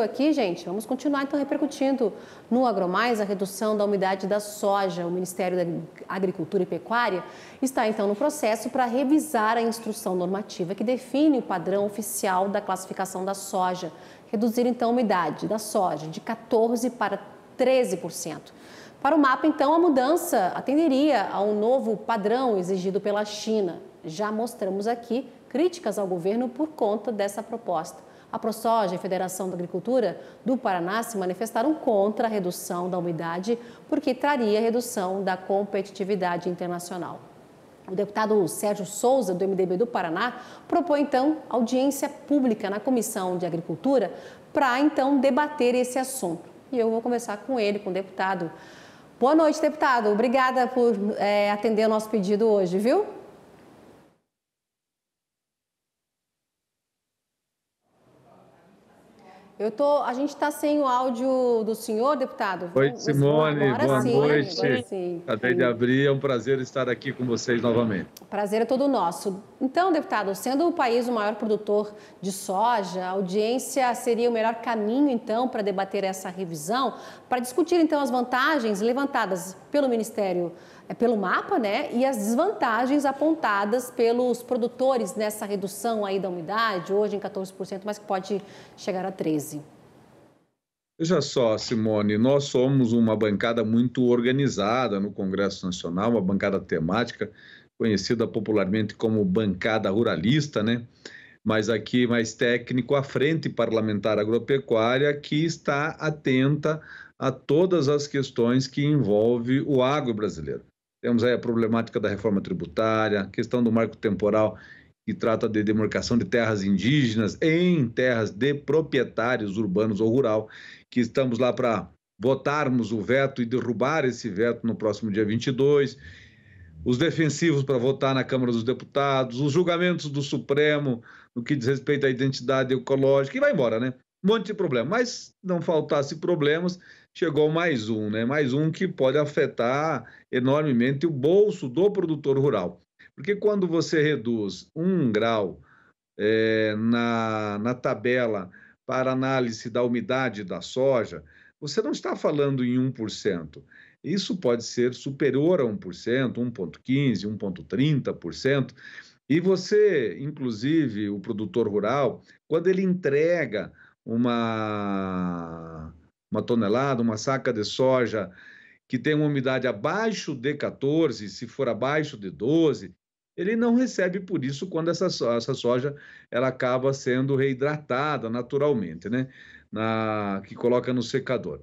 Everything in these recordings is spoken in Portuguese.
aqui, gente, vamos continuar então repercutindo no AgroMais a redução da umidade da soja. O Ministério da Agricultura e Pecuária está então no processo para revisar a instrução normativa que define o padrão oficial da classificação da soja. Reduzir então a umidade da soja de 14% para 13%. Para o mapa, então, a mudança atenderia a um novo padrão exigido pela China. Já mostramos aqui críticas ao governo por conta dessa proposta. A ProSoja e a Federação da Agricultura do Paraná se manifestaram contra a redução da umidade, porque traria redução da competitividade internacional. O deputado Sérgio Souza, do MDB do Paraná, propõe então audiência pública na Comissão de Agricultura para então debater esse assunto. E eu vou conversar com ele, com o deputado. Boa noite, deputado. Obrigada por é, atender o nosso pedido hoje, viu? Eu tô, a gente está sem o áudio do senhor, deputado. Oi, Simone. Agora boa sim, noite. Agora sim. Acabei tá de abrir. É um prazer estar aqui com vocês novamente. Prazer é todo nosso. Então, deputado, sendo o país o maior produtor de soja, a audiência seria o melhor caminho, então, para debater essa revisão, para discutir, então, as vantagens levantadas pelo Ministério é, pelo mapa, né? E as desvantagens apontadas pelos produtores nessa redução aí da umidade, hoje em 14%, mas que pode chegar a 13%. Veja só, Simone, nós somos uma bancada muito organizada no Congresso Nacional, uma bancada temática, conhecida popularmente como bancada ruralista, né? Mas aqui mais técnico, a Frente Parlamentar Agropecuária, que está atenta a todas as questões que envolve o agro brasileiro. Temos aí a problemática da reforma tributária, a questão do marco temporal que trata de demarcação de terras indígenas em terras de proprietários urbanos ou rural, que estamos lá para votarmos o veto e derrubar esse veto no próximo dia 22, os defensivos para votar na Câmara dos Deputados, os julgamentos do Supremo no que diz respeito à identidade ecológica e vai embora, né? Um monte de problema. Mas não faltasse problemas, chegou mais um, né? Mais um que pode afetar enormemente o bolso do produtor rural. Porque quando você reduz um grau é, na, na tabela para análise da umidade da soja, você não está falando em 1%. Isso pode ser superior a 1%, 1,15%, 1,30%. E você, inclusive, o produtor rural, quando ele entrega uma, uma tonelada, uma saca de soja que tem uma umidade abaixo de 14, se for abaixo de 12, ele não recebe por isso quando essa, essa soja ela acaba sendo reidratada naturalmente, né? Na, que coloca no secador.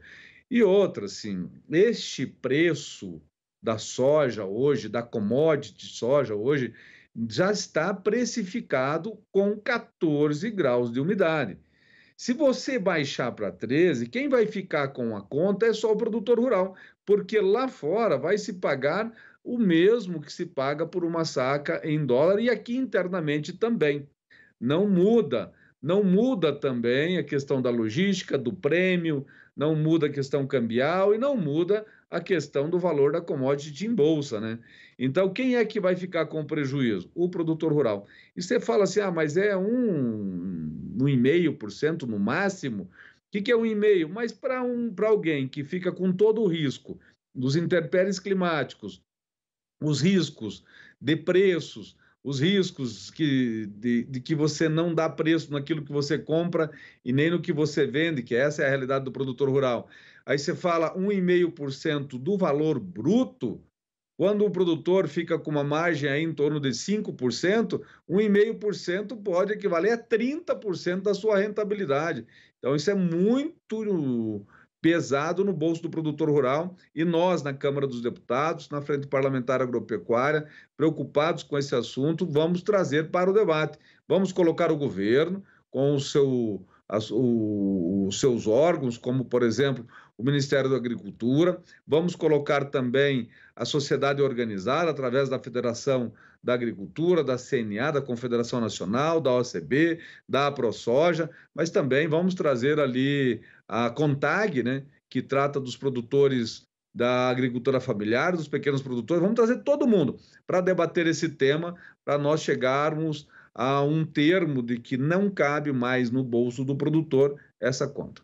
E outra, assim, este preço da soja hoje, da commodity soja hoje, já está precificado com 14 graus de umidade. Se você baixar para 13, quem vai ficar com a conta é só o produtor rural, porque lá fora vai se pagar o mesmo que se paga por uma saca em dólar e aqui internamente também. Não muda. Não muda também a questão da logística, do prêmio, não muda a questão cambial e não muda a questão do valor da commodity em bolsa, né? Então, quem é que vai ficar com prejuízo? O produtor rural. E você fala assim, ah, mas é um, um e meio por cento no máximo. O que, que é um e meio? Mas para um, alguém que fica com todo o risco dos intempéries climáticos, os riscos de preços, os riscos que, de, de, que você não dá preço naquilo que você compra e nem no que você vende, que essa é a realidade do produtor rural. Aí você fala 1,5% do valor bruto, quando o produtor fica com uma margem aí em torno de 5%, 1,5% pode equivaler a 30% da sua rentabilidade. Então isso é muito pesado no bolso do produtor rural e nós, na Câmara dos Deputados, na Frente Parlamentar Agropecuária, preocupados com esse assunto, vamos trazer para o debate. Vamos colocar o governo com o seu as, o, os seus órgãos, como, por exemplo, o Ministério da Agricultura. Vamos colocar também a sociedade organizada, através da Federação da Agricultura, da CNA, da Confederação Nacional, da OCB, da ProSoja, mas também vamos trazer ali a CONTAG, né, que trata dos produtores da agricultura familiar, dos pequenos produtores. Vamos trazer todo mundo para debater esse tema, para nós chegarmos a um termo de que não cabe mais no bolso do produtor essa conta.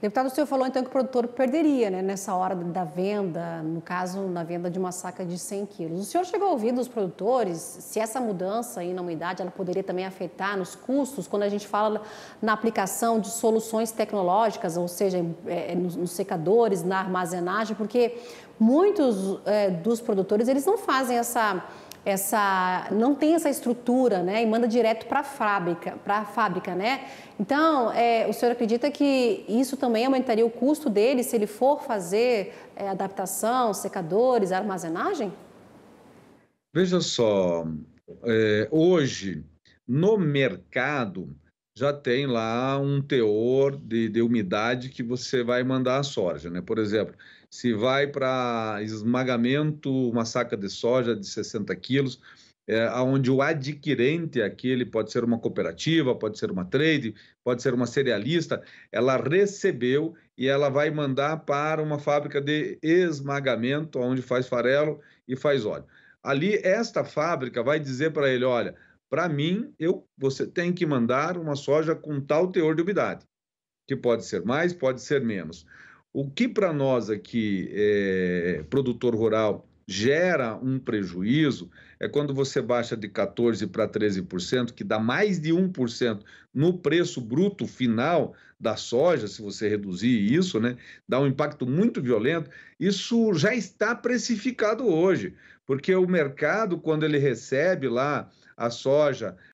Deputado, o senhor falou então que o produtor perderia né, nessa hora da venda, no caso, na venda de uma saca de 100 quilos. O senhor chegou a ouvir dos produtores se essa mudança aí na umidade ela poderia também afetar nos custos, quando a gente fala na aplicação de soluções tecnológicas, ou seja, é, é nos, nos, secadores, na armazenagem, porque muitos é, dos produtores eles não fazem essa essa não tem essa estrutura, né, e manda direto para a fábrica, para a fábrica, né? Então, é, o senhor acredita que isso também aumentaria o custo dele se ele for fazer é, adaptação, secadores, armazenagem? Veja só, é, hoje no mercado já tem lá um teor de, de umidade que você vai mandar a soja, né? Por exemplo, se vai para esmagamento uma saca de soja de 60 quilos, é, onde o adquirente aquele pode ser uma cooperativa, pode ser uma trade, pode ser uma cerealista, ela recebeu e ela vai mandar para uma fábrica de esmagamento, onde faz farelo e faz óleo. Ali, esta fábrica vai dizer para ele: olha, para mim, eu, você tem que mandar uma soja com tal teor de umidade, que pode ser mais, pode ser menos. O que para nós aqui, é, produtor rural, gera um prejuízo é quando você baixa de 14% para 13%, que dá mais de 1% no preço bruto final da soja, se você reduzir isso, né? Dá um impacto muito violento. Isso já está precificado hoje, porque o mercado, quando ele recebe lá a soja,